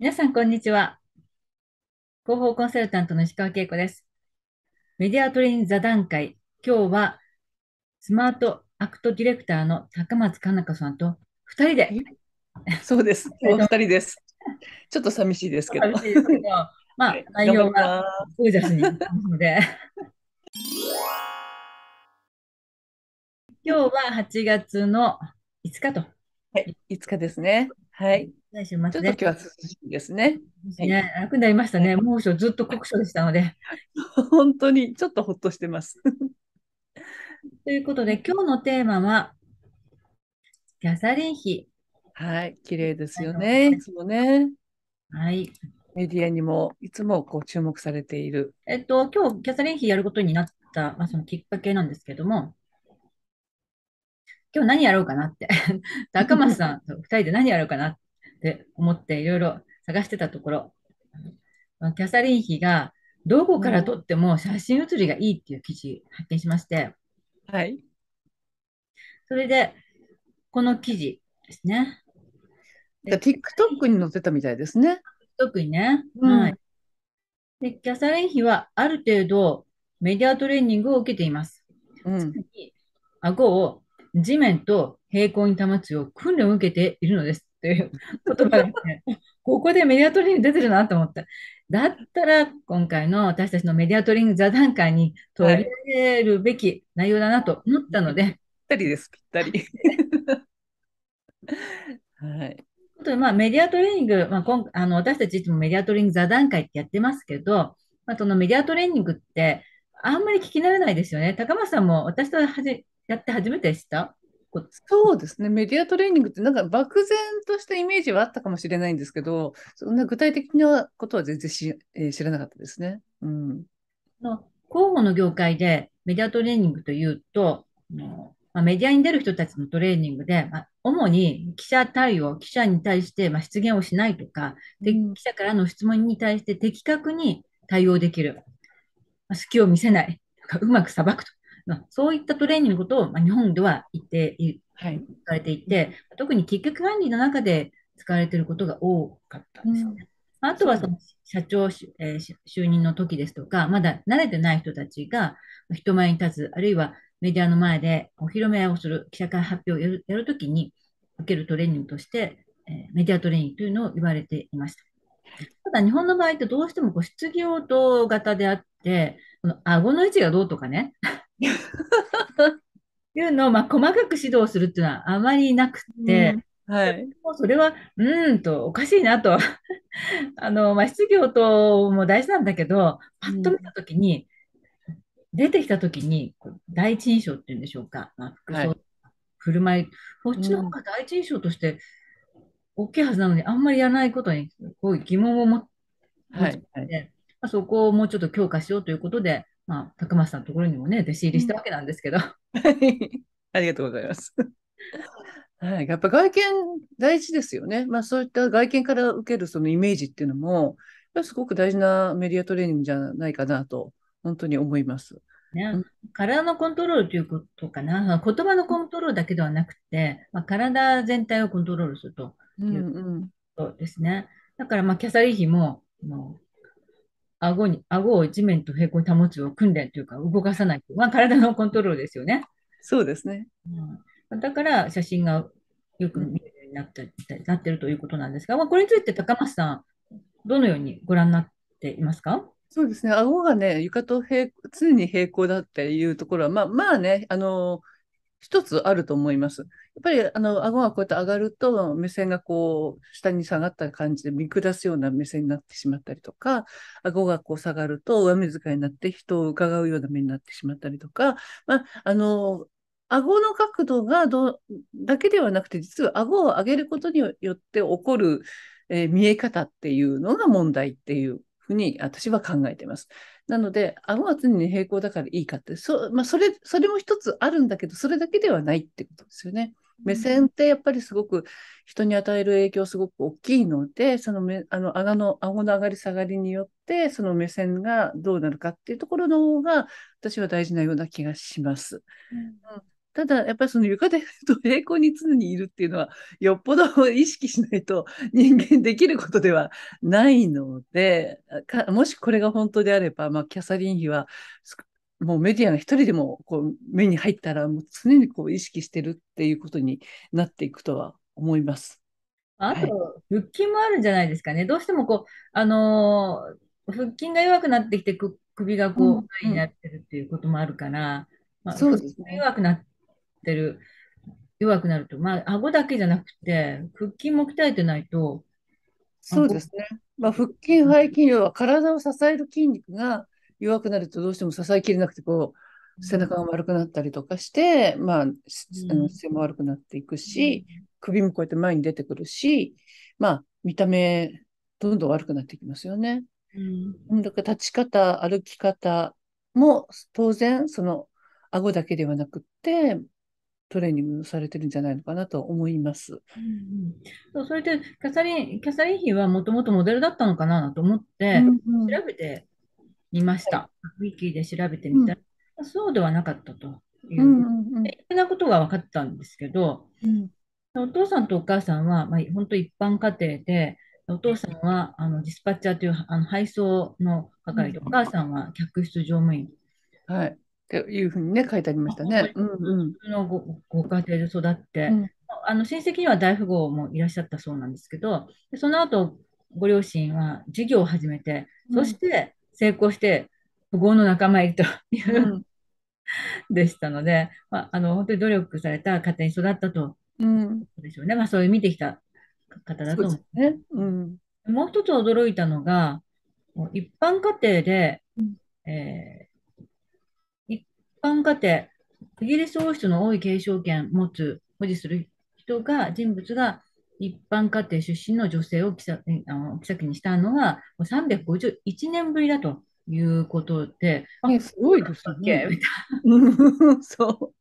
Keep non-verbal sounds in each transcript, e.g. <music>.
皆さん、こんにちは。広報コンサルタントの石川恵子です。メディアトレイン座談会。今日は、スマートアクトディレクターの高松かな子さんと2人で。そうです。<laughs> お二人です。ちょっと寂しいですけど。けどまあ、内容がゴージャスになので。<laughs> 今日は8月の5日と。はい、5日ですね。はい。ね、ちょっと今日は涼しいですね。ね、楽になりましたね。猛暑ずっと酷暑でしたので。<laughs> 本当にちょっとほっとしてます。<laughs> ということで今日のテーマはキャサリン妃。はい、綺麗ですよね。いつもね。はい。メディアにもいつもこう注目されている。えっと今日キャサリン妃やることになった、まあ、そのきっかけなんですけども。今日何やろうかなって、<laughs> 高松さんと2人で何やろうかなっって思っていろいろ探してたところ、キャサリン妃がどこから撮っても写真写りがいいっていう記事発見しまして、はい。それで、この記事ですね。TikTok に載ってたみたいですね。特にね。うん、はい。で、キャサリン妃はある程度メディアトレーニングを受けています。うん、顎を地面と平行に保つよう訓練を受けているのです。っていう言葉ですね。ここでメディアトレーニング出てるなと思った。だったら今回の私たちのメディアトレーニング座談会に取り上げるべき内容だなと思ったので。はい、ぴったりです、ぴったり。<laughs> はい。とまあ、メディアトレーニング、まあ、今あの私たちいつもメディアトレーニング座談会ってやってますけど、まあ、そのメディアトレーニングってあんまり聞き慣れないですよね。高松さんも私とはじやって初めてでしたそうですね、メディアトレーニングって、なんか漠然としたイメージはあったかもしれないんですけど、そんな具体的なことは全然し、えー、知らなかったですね。うん、広報の業界でメディアトレーニングというと、まあ、メディアに出る人たちのトレーニングで、まあ、主に記者対応、記者に対して、まあ、失言をしないとか、で記者からの質問に対して的確に対応できる、まあ、隙を見せない、とかうまくさばくとそういったトレーニングと、まあ、日本では言って、はい、使われていて、特に結局管理の中で使われていることが多かったんですよね。うん、あとはその社長、えー、就任の時ですとか、まだ慣れてない人たちが人前に立つ、あるいはメディアの前でお披露目をする記者会発表をやるときに受けるトレーニングとして、えー、メディアトレーニングというのを言われていました。ただ日本の場合ってどうしてもこう失業と型であって、この顎の位置がどうとかね、いうのを、まあ、細かく指導するっていうのはあまりなくて、うん、はい、もそれはうんとおかしいなと <laughs> あの、まあ、失業とも大事なんだけどパッと見た時に、うん、出てきた時に第一印象っていうんでしょうか、まあ、服装、はい、振る舞いこっちの方が第一印象として大きいはずなのに、あんまりやらないことにすごい疑問を持って、はいはい、まあ、そこをもうちょっと強化しようということでまあ、ま松さんのところにもね、弟子入りしたわけなんですけど。<laughs> ありがとうございます。<laughs> はい、やっぱ外見大事ですよね。まあそういった外見から受けるそのイメージっていうのも、すごく大事なメディアトレーニングじゃないかなと、本当に思います。ね、体のコントロールということかな。言葉のコントロールだけではなくて、まあ、体全体をコントロールするということですね。うんうん、だから、まキャサリン妃も顎に、顎を地面と平行に保つを訓練というか、動かさないまあ、体のコントロールですよね。そうですね。うん、だから、写真がよく見えるようになってなってるということなんですが、まあ、これについて高松さん、どのようにご覧になっていますかそうですね、顎がね、床と平常に平行だっていうところは、まあ、まあね、あの一つあると思います。やっぱりあの顎がこうやって上がると目線がこう下に下がった感じで見下すような目線になってしまったりとか、顎がこう下がると上目遣いになって人を伺うような目になってしまったりとか、まあ、あの、顎の角度がどだけではなくて、実は顎を上げることによって起こる、えー、見え方っていうのが問題っていうふうに私は考えています。なので、顎は常に平行だからいいかって、そ,、まあ、それそれも一つあるんだけど、それだけではないってことですよね。目線ってやっぱりすごく人に与える影響すごく大きいので、その目あの顎の顎の上がり下がりによって、その目線がどうなるかっていうところの方が、私は大事なような気がします。うん、ただ、やっぱりその床でと平行に常にいるっていうのは、よっぽど意識しないと人間できることではないので、<laughs> もしこれが本当であれば、まあ、キャサリン妃は、もうメディアが一人でもこう目に入ったら、もう常にこう意識してるっていうことになっていくとは思います。あと、腹筋もあるんじゃないですかね。どうしてもこう、あのー、腹筋が弱くなってきて、首がこう、うん、になってるっていうこともあるから、まあ、そうですね。弱くなってってる、弱くなると、まあ、顎だけじゃなくて、腹筋も鍛えてないと、そうですね。まあ、腹筋、背筋量は体を支える筋肉が弱くなるとどうしても支えきれなくて、こう、背中が丸くなったりとかして、まあ、あの姿勢も悪くなっていくし、首もこうやって前に出てくるし、まあ、見た目、どんどん悪くなっていきますよね。うん、だから立ち方、歩き方も当然、その顎だけではなくって、トレーニングされてるんじゃないのかなと思います。うん、うん、そうそれでキャサリン・キャサリン妃はもともとモデルだったのかなと思って、調べてみました。ウィキで調べてみたら、うん、そうではなかったという、うんうんうん、いろんなことが分かったんですけど、うん、お父さんとお母さんは、まあ、本当一般家庭で、お父さんはあのディスパッチャーというあの配送の係で、お母さんは客室乗務員。はいっていうふうにね、書いてありましたね。うんうん、のごご家庭で育って、うん、あの親戚には大富豪もいらっしゃったそうなんですけど、その後ご両親は事業を始めて、そして成功して、富豪の仲間入りという、うん、<laughs> でしたので、まあ、あの本当に努力された家庭に育ったと、うん、でしょうね、まあ、そういう見てきた方だと思ううん、もう一つ驚いたのが、一般家庭で、うん、えー般家庭、イギリス王室の多い継承権持つ、保持する人が、人物が一般家庭出身の女性を記者あのにしたのは、351年ぶりだということで、すごいですね。<laughs> そう。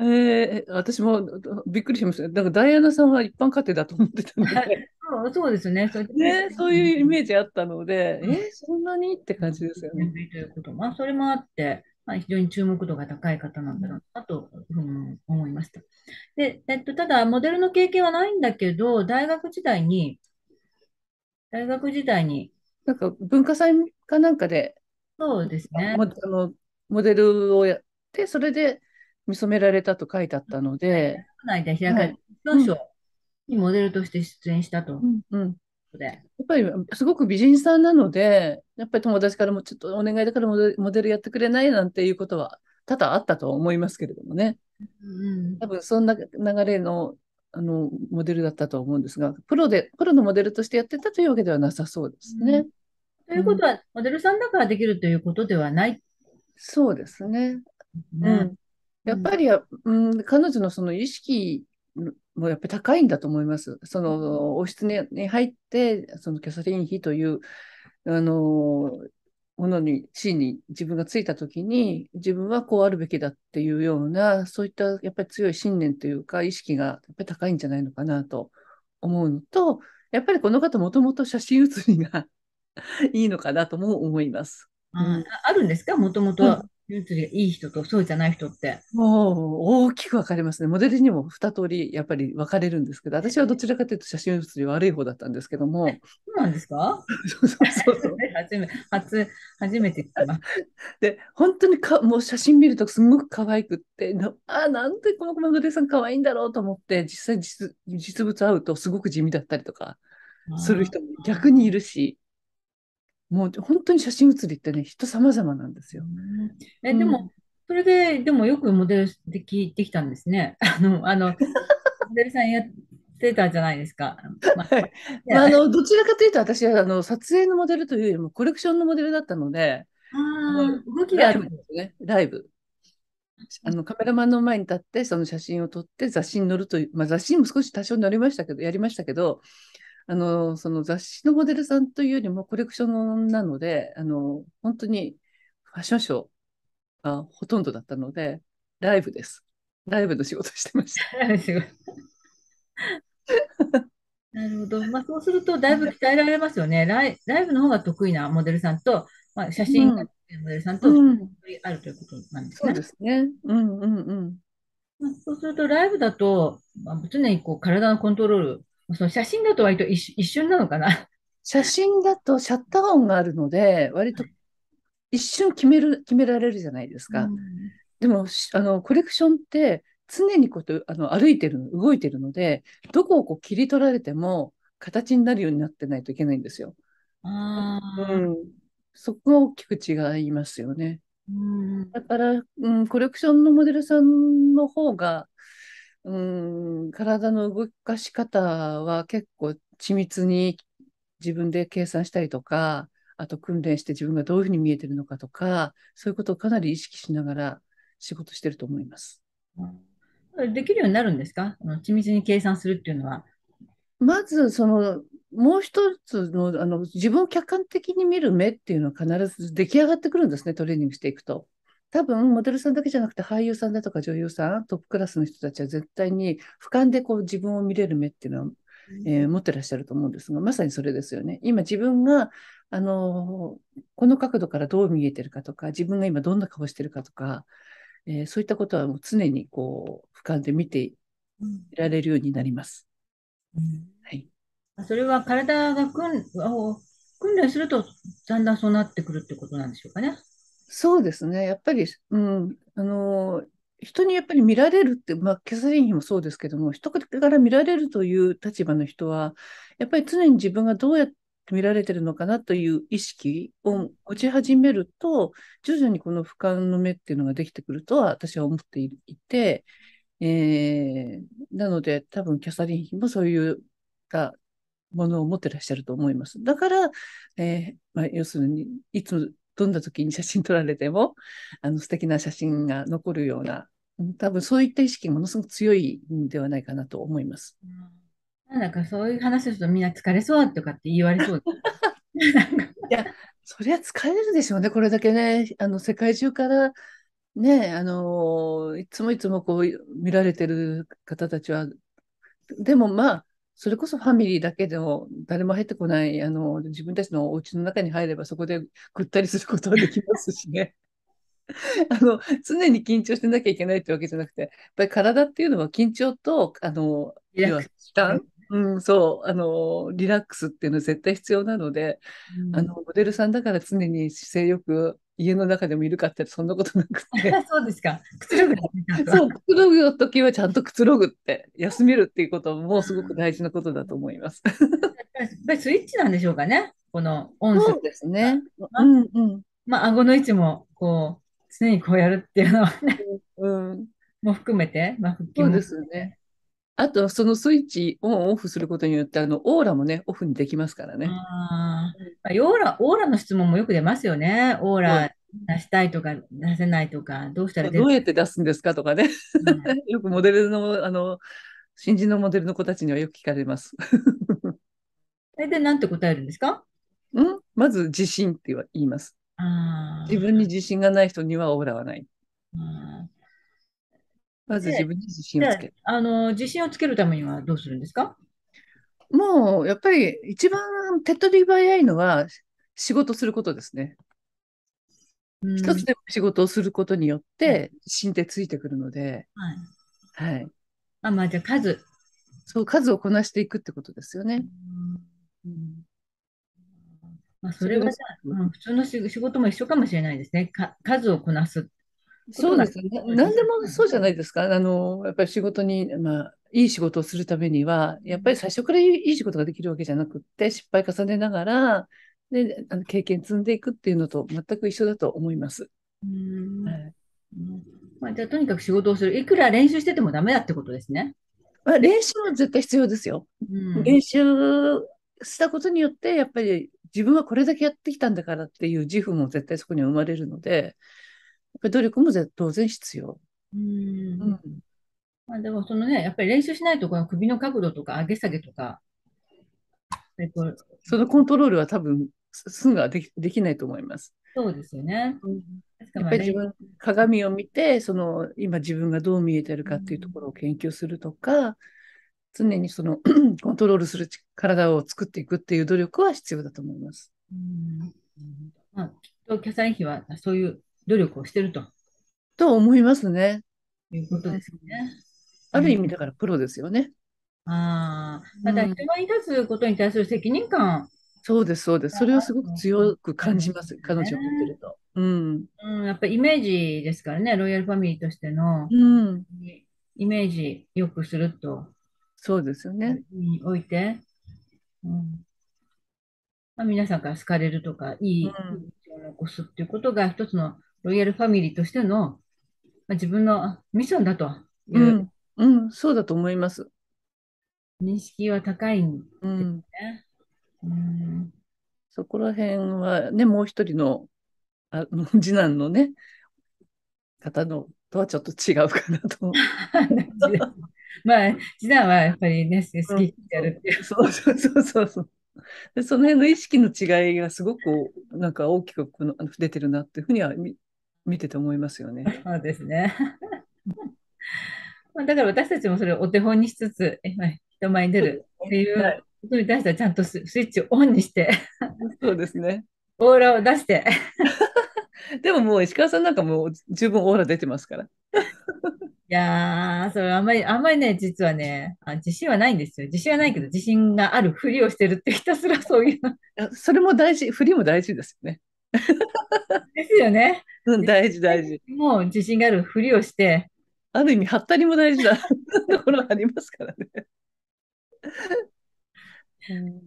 えー、私もびっくりしました。だからダイアナさんは一般家庭だと思ってたので。そうそうですねそね。そういうイメージあったので、えー、そんなにって感じですよね。ということまあ、それもあって、まあ、非常に注目度が高い方なんだろうなと、うん、思いました。で、えっと、ただ、モデルの経験はないんだけど、大学時代に、大学時代に。なんか文化祭かなんかで、そうですね。モあのモデルをやって、それで見初められたと書いてあったので。国内で開かれた、はい、にモデルとして出演したと。うんうんで。やっぱりすごく美人さんなので、やっぱり友達からもちょっとお願いだからモデルやってくれないなんていうことは多々あったと思いますけれどもね。うん、多分そんな流れのあのモデルだったと思うんですが、プロで、プロのモデルとしてやってたというわけではなさそうですね。うん、ということは、うん、モデルさんだからできるということではないそうですね。うん。やっぱり、うん、彼女のその意識もうやっぱり高いんだと思います。その王室に入って、そのキャサリン妃という、あの、ものに、地位に自分がついたときに、自分はこうあるべきだっていうような、そういったやっぱり強い信念というか、意識がやっぱり高いんじゃないのかなと思うのと、やっぱりこの方もともと写真写りが <laughs> いいのかなとも思います。うん、あるんですかもともと目移ツがいい人とそうじゃない人って。もう大きく分かれますね。モデルにも2通りやっぱり分かれるんですけど、私はどちらかというと写真写り悪い方だったんですけども。そうなんですかそうそうそう <laughs> 初め初。初めて聞きで、本当にかもう写真見るとすごく可愛くって、ああ、なんてこののグレさん可愛いんだろうと思って、実際実実物会うとすごく地味だったりとかする人も逆にいるし。もう本当に写真写りってね、人様々なんですよ。え、うん、でも、それで、でもよくモデルできてきたんですね。あの、あの、<laughs> モデルさんやってたじゃないですか。まあ、あ、のどちらかというと、私はあの撮影のモデルというよりもコレクションのモデルだったので、あ動きがあるんですね、ライブ。あのカメラマンの前に立ってその写真を撮って雑誌に載るという、まあ、雑誌にも少し多少載りましたけどやりましたけどあの、その雑誌のモデルさんというよりもコレクションなので、あの、本当にファッションショーがほとんどだったので、ライブです。ライブの仕事してました。<laughs> <laughs> なるほど。まあ、そうすると、だいぶ鍛えられますよね。ライライブの方が得意なモデルさんと、まあ、写真がモデルさんと、あるということなんですね。うんうん、ううんうんうん。そうすると、ライブだと、まあ、常にこう体のコントロールその写真だと割と一瞬なのかな。写真だとシャッター音があるので、割と一瞬決める、決められるじゃないですか。うん、でも、あの、コレクションって常にことあの歩いてる動いてるので、どこをこう切り取られても形になるようになってないといけないんですよ。うん、そこが大きく違いますよね。うん、だから、うん、コレクションのモデルさんの方がうん体の動かし方は結構緻密に自分で計算したりとかあと訓練して自分がどういうふうに見えてるのかとかそういうことをかなり意識しながら仕事してると思います。できるようになるんですか緻密に計算するっていうのは。まずそのもう一つのあの自分を客観的に見る目っていうのは必ず出来上がってくるんですねトレーニングしていくと。多分モデルさんだけじゃなくて俳優さんだとか女優さんトップクラスの人たちは絶対に俯瞰でこう自分を見れる目っていうのは、うん、えー、持ってらっしゃると思うんですがまさにそれですよね。今自分があのこの角度からどう見えてるかとか自分が今どんな顔してるかとか、えー、そういったことはもう常にこう俯瞰で見ていられるようになります。はい、それは体がを訓練するとだんだんそうなってくるってことなんでしょうかね。そうですね。やっぱり、うん、あの、人にやっぱり見られるって、まあ、キャサリン妃もそうですけども、人から見られるという立場の人は、やっぱり常に自分がどうやって見られてるのかなという意識を持ち始めると、徐々にこの俯瞰の目っていうのができてくるとは私は思っていて、えー、なので多分キャサリン妃もそういうものを持ってらっしゃると思います。だから、えーまあ、要するにいつどんな時に写真撮られても、あの素敵な写真が残るような、多分そういった意識ものすごく強いんではないかなと思います。うん、なんかそういう話するとみんな疲れそうとかって言われそう <laughs> いや、そりゃ疲れるでしょうね、これだけね、あの世界中からね、あのいつもいつもこう見られてる方たちは、でもまあ、それこそファミリーだけでも誰も入ってこないあの自分たちのお家の中に入ればそこでぐったりすることはできますしね。<laughs> あの常に緊張してなきゃいけないってわけじゃなくてやっぱり体っていうのは緊張とあの要は負担、うん、そうあのリラックスっていうのは絶対必要なので、うん、あのモデルさんだから常に姿勢よく家の中でもいるかってそんなことなくて <laughs> そうですかくつろぐそうくつろぐ時はちゃんとくつろぐって休めるっていうこともすごく大事なことだと思います <laughs> やっぱりスイッチなんでしょうかねこの音声ですね、うんうんまあ顎の位置もこう常にこうやるっていうのはね、うん、も含めて、まあ、腹筋も、そうですねあと、そのスイッチオンオフすることによって、あの、オーラもね、オフにできますからね。あーオーラ、オーラの質問もよく出ますよね。オーラ出したいとか、出せないとか、どうしたらどうやって出すんですかとかね。うん、<laughs> よくモデルの、あの、新人のモデルの子たちにはよく聞かれます。大体何て答えるんですかんまず自信って言います。自分に自信がない人にはオーラはない。まず自分に自信をつける。あの自信をつけるためにはどうするんですかもうやっぱり一番手っ取り早いのは仕事することですね。うん、一つでも仕事をすることによって自信ってついてくるので。はい。はい、あまあじゃあ数。そう、数をこなしていくってことですよね。うん、うんまあ、それはさ、普通の仕事も一緒かもしれないですね。数をこなす。そうですね。何でもそうじゃないですか。あの、やっぱり仕事に、まあ、いい仕事をするためには、やっぱり最初からいい仕事ができるわけじゃなくって、失敗重ねながら、で、あの経験積んでいくっていうのと全く一緒だと思います。うん、はいまあ、じゃあ、とにかく仕事をする。いくら練習しててもダメだってことですね。まあ、練習は絶対必要ですよ。うん、練習したことによって、やっぱり自分はこれだけやってきたんだからっていう自負も絶対そこには生まれるので、ぱり努力も当然必要。うん、うん、まあ、でもそのね、やっぱり練習しないと、この首の角度とか上げ下げとか、えっと、そのコントロールは多分、すぐはできできないと思います。そうですよね。うんやっぱり自分鏡を見てその今自分がどう見えてるかっていうところを研究するとか常にその <clears throat> コントロールする体を作っていくっていう努力は必要だと思います。うんまあ、きっとキャサリン妃はそういう努力をしてると。と思いますね。いうことですね。ある意味だからプロですよね。ああ、ただ人が立つことに対する責任感。そうです、そうです。それをすごく強く感じます、彼女を見てると。うん。うん、やっぱイメージですからね、ロイヤルファミリーとしての、うん、イメージよくすると。そうですよね。において、うんまあ、皆さんから好かれるとか、いい印象を残すっていうことが一つのロイヤルファミリーとしての、まあ、自分のミッションだとう、うん、うん、そうだと思います。認識は高いんね。うん、うんそこら辺はね、もう一人のあの次男のね、方のとはちょっと違うかなと <laughs> まあ、次男はやっぱりね、好きやるっていう。そうそうそうそうそう。でその辺の意識の違いがすごくなんか大きくこの出てるなっていうふうには見てて思いますよね。そうですね。<laughs> まあだから私たちもそれをお手本にしつつ、人前に出るっていうことに対してはちゃんとスイッチをオンにしてそうですね。オーラを出して <laughs> でももう石川さんなんかもう十分オーラ出てますから。<laughs> いやー、それあんまり、あんまりね、実はねあ、自信はないんですよ。自信はないけど、自信があるふりをしてるってひたすらそういう。それも大事、ふりも大事ですよね。<laughs> ですよね。うん、大事大事。もう自信があるふりをして。ある意味、はったりも大事な <laughs> ところありますからね。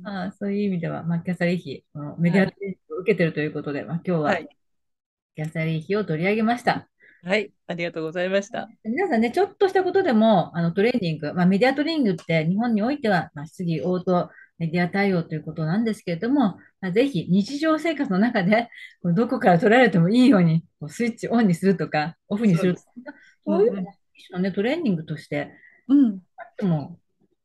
まあ、そういう意味では、まあ、キャサリー妃、メディアテレを受けてるということで、はい、まあ、今日は、はい、キャサリー妃を取り上げました。はい、ありがとうございました。皆さんね、ちょっとしたことでも、あのトレーニング、まあ、メディアトレーニングって日本においては、まあ、質疑応答、メディア対応ということなんですけれども、ぜひ日常生活の中でどこから取られてもいいようにスイッチオンにするとかオフにするとか、そういうのも一種の、ね、トレーニングとしてうん、あっても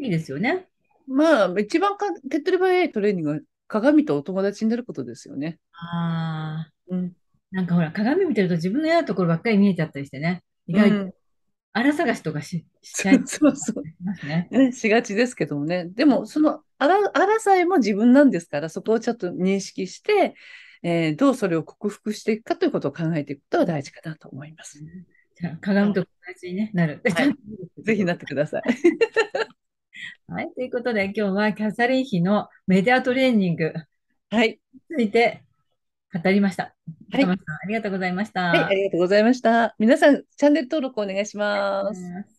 いいですよね。まあ、一番か手っ取り早いトレーニングは鏡とお友達になることですよね。ああ、うん、なんかほら、鏡見てると自分の嫌なところばっかり見えちゃったりしてね、意外と、うん、探しとかししちゃいますね。しがちですけどもね、でもそのあら、あらさえも自分なんですから、そこをちょっと認識して、えー、どうそれを克服していくかということを考えていくことが大事かなと思います。じゃあ、鏡と同じに、ね、なる。はい、<laughs> ぜひなってください。<laughs> はい、ということで今日はキャサリン妃のメディアトレーニングについて語りました。はい、ありがとうございました、はい、ありがとうございました。皆さんチャンネル登録お願いします。